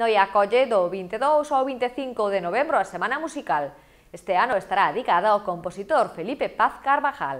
Noia acolle do 22 ao 25 de novembro a Semana Musical. Este ano estará dedicada ao compositor Felipe Paz Carvajal.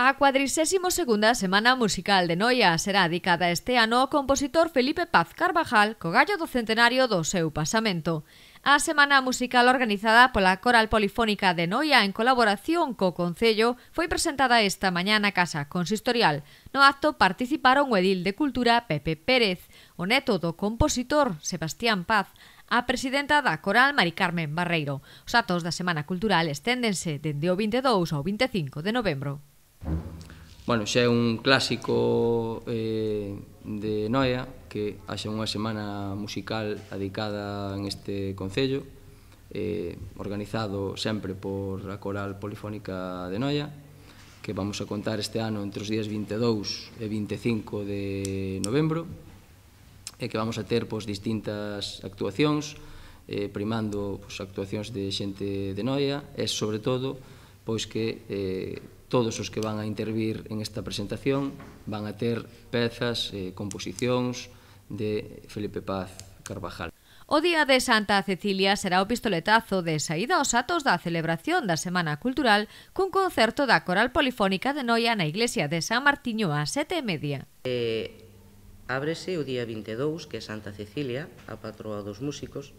A 42ª Semana Musical de Noia será dedicada este ano ao compositor Felipe Paz Carvajal co gallo do centenario do seu pasamento. A Semana Musical organizada pola Coral Polifónica de Noia en colaboración co Concello foi presentada esta mañá na Casa Consistorial. No acto participaron o edil de Cultura Pepe Pérez, o neto do compositor Sebastián Paz, a presidenta da Coral Mari Carmen Barreiro. Os actos da Semana Cultural esténdense dende o 22 ao 25 de novembro. Bueno, xa é un clásico eh, de Noia que haxa unha semana musical dedicada en este concello eh, organizado sempre por a Coral Polifónica de Noia que vamos a contar este ano entre os días 22 e 25 de novembro e que vamos a ter pois, distintas actuacións eh, primando pois, actuacións de xente de Noia e sobre todo pois que eh, todos os que van a intervir en esta presentación van a ter pezas, eh, composicións de Felipe Paz Carvajal. O Día de Santa Cecilia será o pistoletazo de saída aos atos da celebración da Semana Cultural cun concerto da Coral Polifónica de Noia na Iglesia de San Martiño a sete e media. Eh, ábrese o día 22, que é Santa Cecilia, a patroa dos músicos,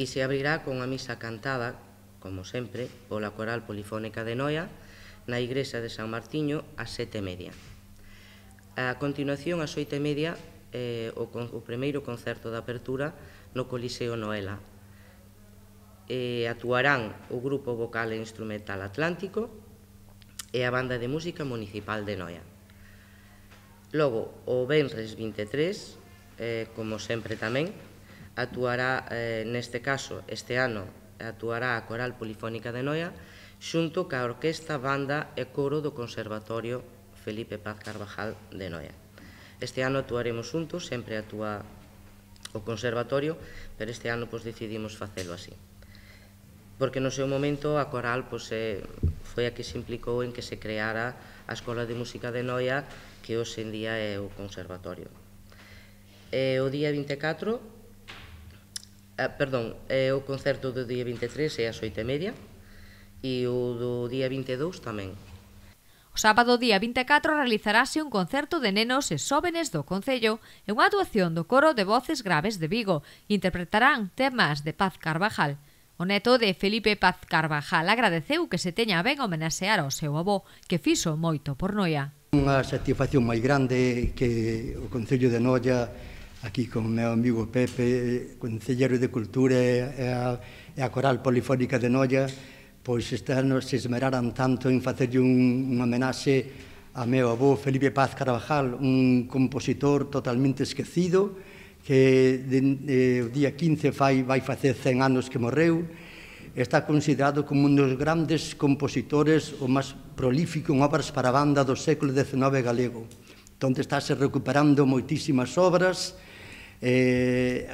e se abrirá con a misa cantada, como sempre, pola Coral Polifónica de Noia, na Igrexa de San Martiño a sete e media. A continuación, a xoite e media, eh, o, o primeiro concerto de apertura no Coliseo Noela. Eh, actuarán o grupo vocal e instrumental Atlántico e a banda de música municipal de Noia. Logo, o Benres 23, eh, como sempre tamén, actuará, eh, neste caso, este ano, actuará a Coral Polifónica de Noia xunto ca Orquesta, Banda e Coro do Conservatorio Felipe Paz Carvajal de Noia. Este ano atuaremos xuntos, sempre actúa o Conservatorio, pero este ano pois, decidimos facelo así. Porque no seu momento a coral pois, eh, foi a que se implicou en que se creara a Escola de Música de Noia, que hoxe en día é o Conservatorio. E, o día 24, eh, perdón, é eh, o concerto do día 23 é ás 8 e media, e o do día 22 tamén. O sábado día 24 realizarase un concerto de nenos e xóvenes do Concello e unha actuación do coro de voces graves de Vigo. Interpretarán temas de Paz Carvajal. O neto de Felipe Paz Carvajal agradeceu que se teña ben homenaxear ao seu avó, que fixo moito por Noia. Unha satisfacción moi grande que o Concello de Noia aquí con o meu amigo Pepe, eh, Concellero de Cultura eh, e a, e a Coral Polifónica de Noia, pois este ano se esmeraran tanto en facerlle un, un homenaxe a meu avó Felipe Paz Carabajal, un compositor totalmente esquecido, que de, de, o día 15 fai, vai facer 100 anos que morreu, está considerado como un dos grandes compositores o máis prolífico en obras para banda do século XIX galego, onde estáse recuperando moitísimas obras, eh,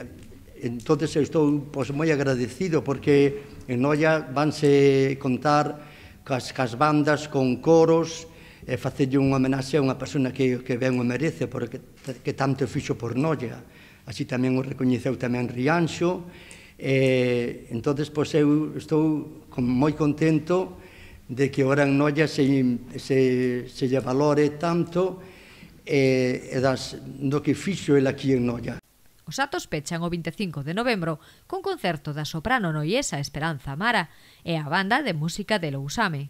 entonces estou pois, moi agradecido porque en Noia vanse contar cas, cas bandas con coros e facerlle unha homenaxe a unha persona que, que ben o merece porque que tanto fixo por Noia así tamén o recoñeceu tamén Rianxo e entonces pois, eu estou moi contento de que ora en Noia se, se, se lle valore tanto e, e das, do que fixo el aquí en Noia. Os atos pechan o 25 de novembro con concerto da soprano noiesa Esperanza Mara e a banda de música de Lousame.